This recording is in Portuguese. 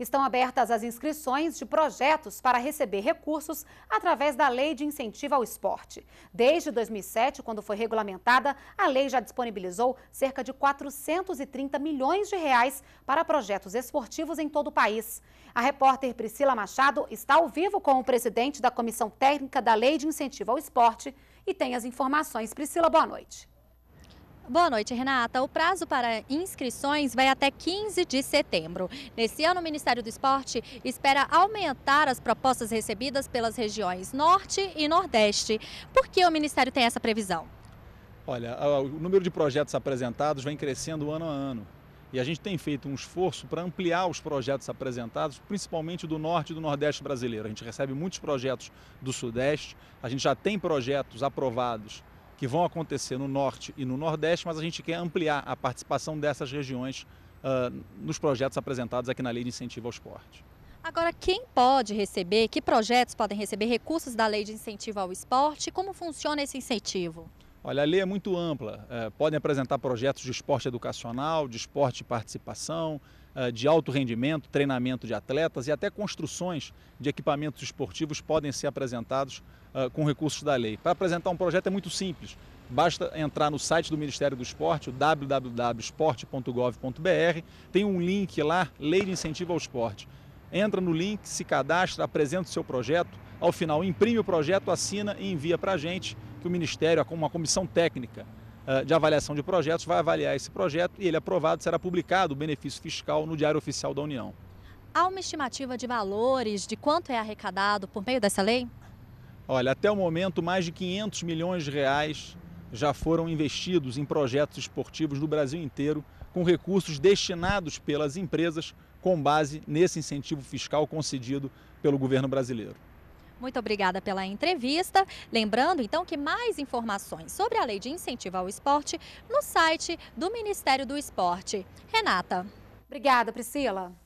Estão abertas as inscrições de projetos para receber recursos através da Lei de Incentivo ao Esporte. Desde 2007, quando foi regulamentada, a lei já disponibilizou cerca de 430 milhões de reais para projetos esportivos em todo o país. A repórter Priscila Machado está ao vivo com o presidente da Comissão Técnica da Lei de Incentivo ao Esporte e tem as informações. Priscila, boa noite. Boa noite, Renata. O prazo para inscrições vai até 15 de setembro. Nesse ano, o Ministério do Esporte espera aumentar as propostas recebidas pelas regiões Norte e Nordeste. Por que o Ministério tem essa previsão? Olha, o número de projetos apresentados vem crescendo ano a ano. E a gente tem feito um esforço para ampliar os projetos apresentados, principalmente do norte e do nordeste brasileiro. A gente recebe muitos projetos do sudeste, a gente já tem projetos aprovados que vão acontecer no Norte e no Nordeste, mas a gente quer ampliar a participação dessas regiões uh, nos projetos apresentados aqui na Lei de Incentivo ao Esporte. Agora, quem pode receber, que projetos podem receber recursos da Lei de Incentivo ao Esporte? Como funciona esse incentivo? Olha, a lei é muito ampla. É, podem apresentar projetos de esporte educacional, de esporte de participação, é, de alto rendimento, treinamento de atletas e até construções de equipamentos esportivos podem ser apresentados é, com recursos da lei. Para apresentar um projeto é muito simples. Basta entrar no site do Ministério do Esporte, o www.esporte.gov.br, tem um link lá, Lei de Incentivo ao Esporte. Entra no link, se cadastra, apresenta o seu projeto, ao final imprime o projeto, assina e envia para a gente que o Ministério, uma comissão técnica ah, de avaliação de projetos, vai avaliar esse projeto e ele aprovado será publicado o benefício fiscal no Diário Oficial da União. Há uma estimativa de valores, de quanto é arrecadado por meio dessa lei? Olha, até o momento, mais de 500 milhões de reais já foram investidos em projetos esportivos no Brasil inteiro, com recursos destinados pelas empresas com base nesse incentivo fiscal concedido pelo governo brasileiro. Muito obrigada pela entrevista. Lembrando, então, que mais informações sobre a lei de incentivo ao esporte no site do Ministério do Esporte. Renata. Obrigada, Priscila.